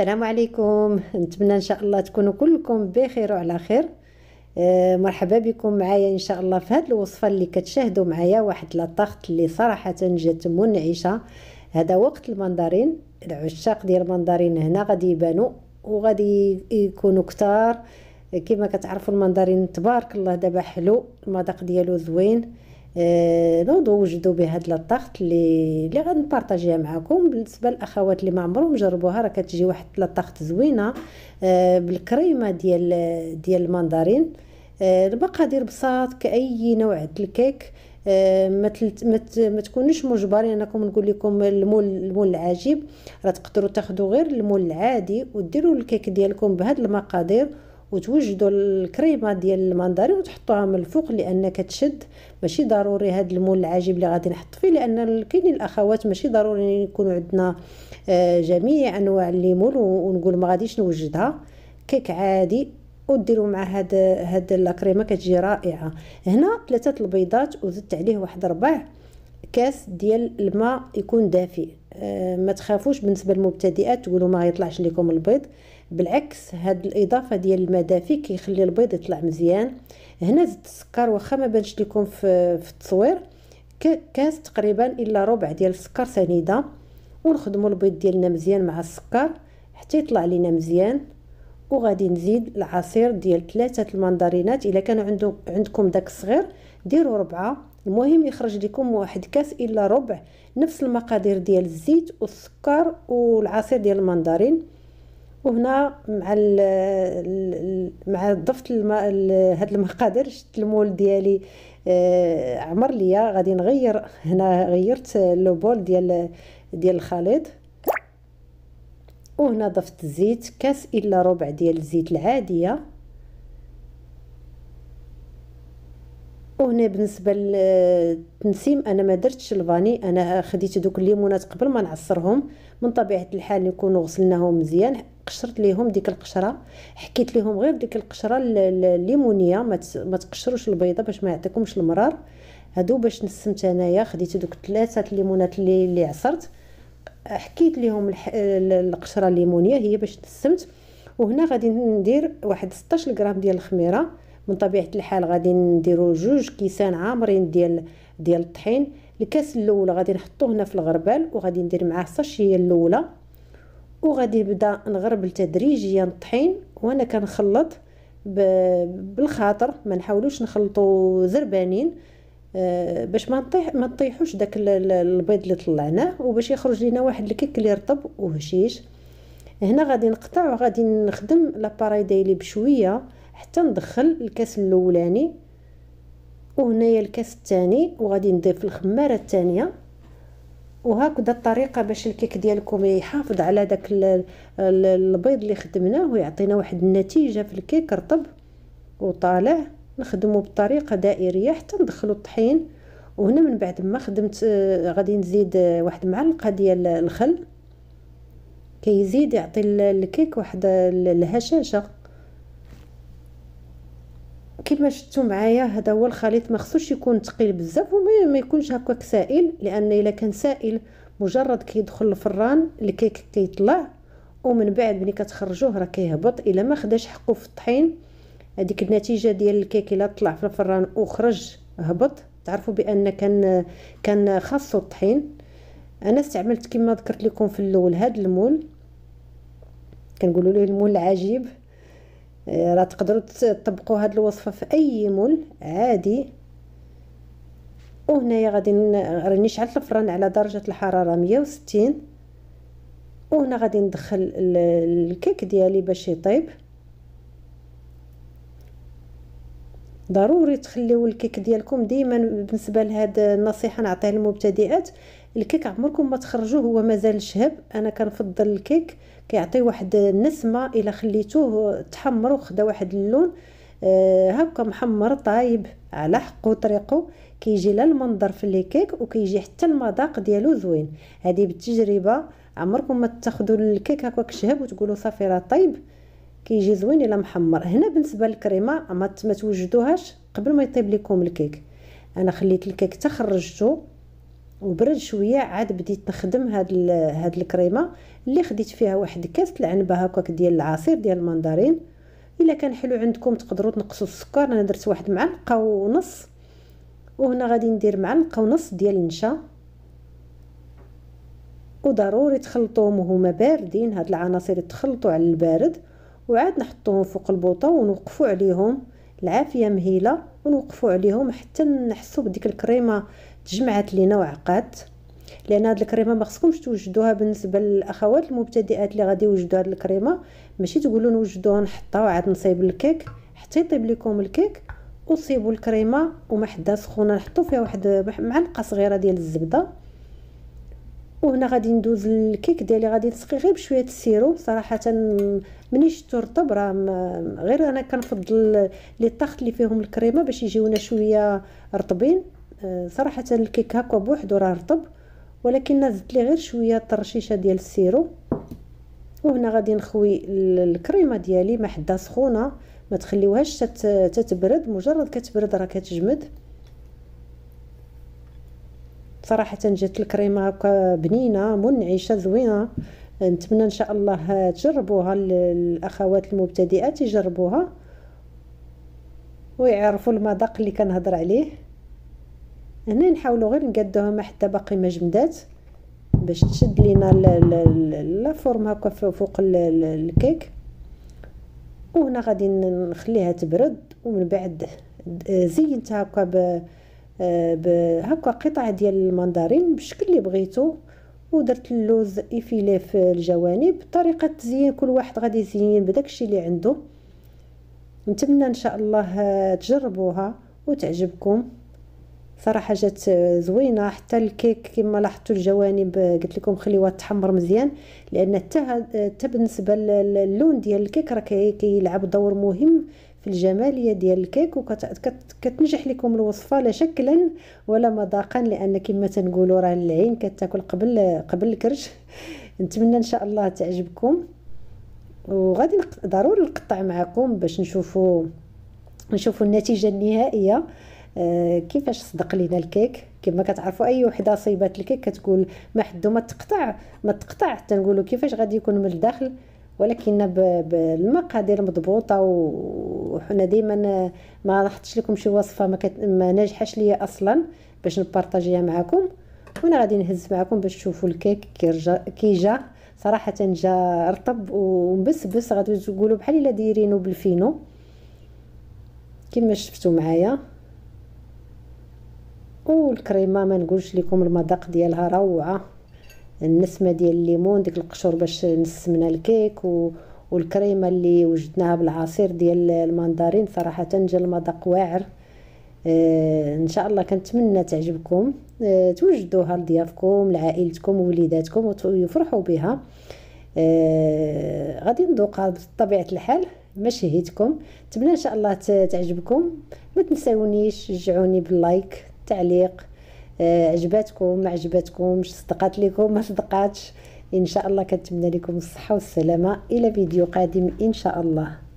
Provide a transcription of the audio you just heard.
السلام عليكم نتمنى ان شاء الله تكونوا كلكم بخير وعلى خير آه، مرحبا بكم معايا ان شاء الله في هذه الوصفه اللي كتشاهدوا معايا واحد لاطاخت اللي صراحه جات منعشه هذا وقت المندرين العشاق ديال المندرين هنا غادي يبانوا وغادي يكونوا كتار كما كتعرفوا المندرين تبارك الله دابا حلو المذاق ديالو زوين نوضوا آه، وجدوا بهاد الطاخت اللي اللي غنبارطاجيها معكم بالنسبه للاخوات اللي ما عمرهم جربوها راه كتجي واحد الطاخت زوينه آه، بالكريمه ديال ديال المندرين آه، المقادير بساط كاي نوع الكيك ما ما تكونوش مجبرين انكم نقول لكم المول المول العجيب راه تقدروا تاخذوا غير المول العادي وديروا الكيك ديالكم بهاد المقادير وتوجدوا الكريمه ديال المندرين وتحطوها من الفوق لان كتشد ماشي ضروري هذا المول العجيب اللي غادي نحط فيه لان كاينين الاخوات ماشي ضروري يكونوا عندنا آه، جميع انواع الليمون ونقول ما غاديش نوجدها كيك عادي وديروا مع هاد هاد الكريمه كتجي رائعه هنا ثلاثه البيضات وزدت عليه واحد ربع كاس ديال الماء يكون دافئ أه ما تخافوش بالنسبه للمبتدئات تقولوا ما يطلعش لكم البيض بالعكس هاد الاضافه ديال المدافي كيخلي البيض يطلع مزيان هنا زدت السكر واخا ما بانش لكم في, في التصوير كاس تقريبا الا ربع ديال السكر سنيده ونخدموا البيض ديالنا مزيان مع السكر حتى يطلع لينا مزيان وغادي نزيد العصير ديال ثلاثه المندرينات الا كانو عنده عندكم داك الصغير ديروا ربعه المهم يخرج لكم واحد كاس الا ربع نفس المقادير ديال الزيت والسكر والعصير ديال المندرين وهنا مع ال مع ضفت هاد المقادير شفت المول ديالي آه، عمر ليا غادي نغير هنا غيرت لو بول ديال ديال الخليط وهنا ضفت الزيت كاس الا ربع ديال الزيت العاديه وهنا بالنسبه للتنسيم انا ما درتش الفاني انا خديت دوك الليمونات قبل ما نعصرهم من طبيعه الحال يكونوا غسلناهم مزيان قشرت ليهم ديك القشره حكيت ليهم غير ديك القشره الليمونيه ما تقشروش البيضه باش ما يعطيكمش المرار هادو باش نسمت انايا خديت دوك ثلاثه الليمونات اللي اللي عصرت حكيت ليهم القشره الليمونيه هي باش نسمت وهنا غادي ندير واحد 16 غرام ديال الخميره من طبيعه الحال غادي نديرو جوج كيسان عامرين ديال ديال الطحين الكاس الاول غادي نحطو هنا في الغربال وغادي ندير معاه الساشيه الاولى وغادي نبدا نغربل تدريجيا الطحين وانا كنخلط بالخاطر ما نحاولوش نخلطو زربانين آه، باش ما نطيح ما نطيحوش داك البيض اللي طلعناه وباش يخرج لينا واحد الكيك اللي رطب وهشيش هنا غادي نقطع وغادي نخدم لاباراي دايلي بشويه حتى ندخل الكاس الاولاني وهنايا الكاس الثاني وغادي نضيف الخماره الثانيه وهكذا الطريقه باش الكيك ديالكم يحافظ على داك البيض اللي خدمناه ويعطينا واحد النتيجه في الكيك رطب وطالع نخدمه بطريقه دائريه حتى ندخلو الطحين وهنا من بعد ما خدمت آه، غادي نزيد آه، واحد معلقه ديال الخل كيزيد يعطي الكيك واحد آه، الهشاشه كما شفتوا معايا هذا هو الخليط ما خصوش يكون ثقيل بزاف وما يكونش هكاك سائل لان الا كان سائل مجرد كيدخل الفران الكيك كيطلع ومن بعد ملي كتخرجوه راه كيهبط الا ما خداش حقه في الطحين هذيك النتيجه ديال الكيك الا طلع في الفران وخرج هبط تعرفوا بان كان كان خاصو الطحين انا استعملت كما ذكرت لكم في الاول هذا المول كنقولوا ليه المول العجيب آه، راه تقدروا تطبقوا هذه الوصفه في اي مول عادي وهنايا غادي راني شعلت الفران على درجه الحراره 160 وهنا غادي ندخل الكيك ديالي باش يطيب ضروري تخليو الكيك ديالكم ديما بالنسبه لهاد النصيحه نعطيها للمبتدئات الكيك عمركم ما تخرجوه هو مازال شهب انا كنفضل الكيك كيعطي واحد النسمه الا خليتوه تحمر وخدا واحد اللون آه هكا محمر طايب على حقه وطريقه كيجي لا المنظر في لي كيك وكيجي حتى المذاق ديالو زوين هذه بالتجربه عمركم ما تاخذوا الكيك هكاك شهب وتقولوا صافي راه طيب كيجي زوين الا محمر هنا بالنسبه للكريمه ما ما توجدوهاش قبل ما يطيب لكم الكيك انا خليت الكيك حتى خرجته وبرد شويه عاد بديت نخدم هاد هاد الكريمه اللي خديت فيها واحد كاس العنبه هكاك ديال العصير ديال المندرين الا كان حلو عندكم تقدروا تنقصوا السكر انا درت واحد معلقه ونص وهنا غادي ندير معلقه ونص ديال النشا وضروري تخلطوهم وهما باردين هاد العناصر تخلطوا على البارد وعاد نحطوهم فوق البوطه ونوقفوا عليهم العافيه مهيله ونوقفوا عليهم حتى نحسوا بديك الكريمه تجمعات لينا وعقات لان هاد الكريمه ما خصكمش توجدوها بالنسبه للاخوات المبتدئات اللي غادي يوجدوا هاد الكريمه ماشي تقولوا نوجدوها نحطها وعاد نصيب الكيك حتى يطيب لكم الكيك وصيبوا الكريمه وما حدا سخونه نحطوا فيها واحد معلقه صغيره ديال الزبده وهنا غادي ندوز الكيك ديالي غادي نسقي غير بشويه السيرو صراحه ملي شتو رطب راه غير انا كنفضل لي طاخت اللي فيهم الكريمه باش يجيونا شويه رطبين آه، صراحه الكيك هكا بوحدو راه رطب ولكن زدت ليه غير شويه طرشيشه ديال السيرو وهنا غادي نخوي الكريمه ديالي ما حدا سخونه ما تخليوهاش تتبرد مجرد كتبرد راه كتجمد صراحه جات الكريمه هكا بنينه منعشه زوينه نتمنى ان شاء الله تجربوها الاخوات المبتدئات يجربوها ويعرفوا المذاق اللي كنهضر عليه هنا نحاولوا غير نقادوها حتى باقي ما جمدات باش تشد لينا لا فورم هكا فوق الكيك وهنا غادي نخليها تبرد ومن بعد زينتها هكا آه، بهكا قطع ديال المندرين بالشكل اللي بغيتو ودرت اللوز افيلي في الجوانب طريقه التزيين كل واحد غادي يزين بداكشي اللي عنده نتمنى ان شاء الله آه، تجربوها وتعجبكم صراحه جات زوينه حتى الكيك كما لاحظتوا الجوانب آه، قلت لكم خليوها تحمر مزيان لان حتى بالنسبه للون ديال الكيك راه كيلعب دور مهم في الجماليه ديال الكيك وكتنجح لكم الوصفه لا شكلا ولا مذاقا لان كما تنقولوا راه العين كتاكل قبل قبل الكرش نتمنى ان شاء الله تعجبكم وغادي ضروري نقطع معكم باش نشوفوا نشوفوا النتيجه النهائيه آه كيفاش صدق لينا الكيك كما كتعرفوا اي وحده صيبات الكيك كتقول ما حدو ما تقطع ما تقطع تنقولوا كيفاش غادي يكون من الداخل ولكن بالمقادير مضبوطه و وحنا ديما ما رحتش لكم شي وصفه ما, كت... ما ناجحش ليا اصلا باش نبارطاجيها معكم وانا غادي نهز معكم باش تشوفوا الكيك كي جا صراحه جا رطب ومبسبس غادي تقولوا بحال الا دايرينو بالفينو كما شفتوا معايا والكريمه ما نقولش لكم المذاق ديالها روعه النسمه ديال الليمون ديك القشور باش نسمنا الكيك و والكريمه اللي وجدناها بالعصير ديال المندرين صراحه جا المذاق واعر آه، ان شاء الله كنتمنى تعجبكم آه، توجدوها لضيافكم لعائلتكم ووليداتكم ويفرحوا بها آه، غادي نذوقها بطبيعه الحال ما شهيتكم نتمنى ان شاء الله تعجبكم ما تنساونيش شجعوني باللايك تعليق عجباتكم ما عجباتكمش صدقات لكم ما صدقاتش ان شاء الله كنتمنى لكم الصحه والسلامه الى فيديو قادم ان شاء الله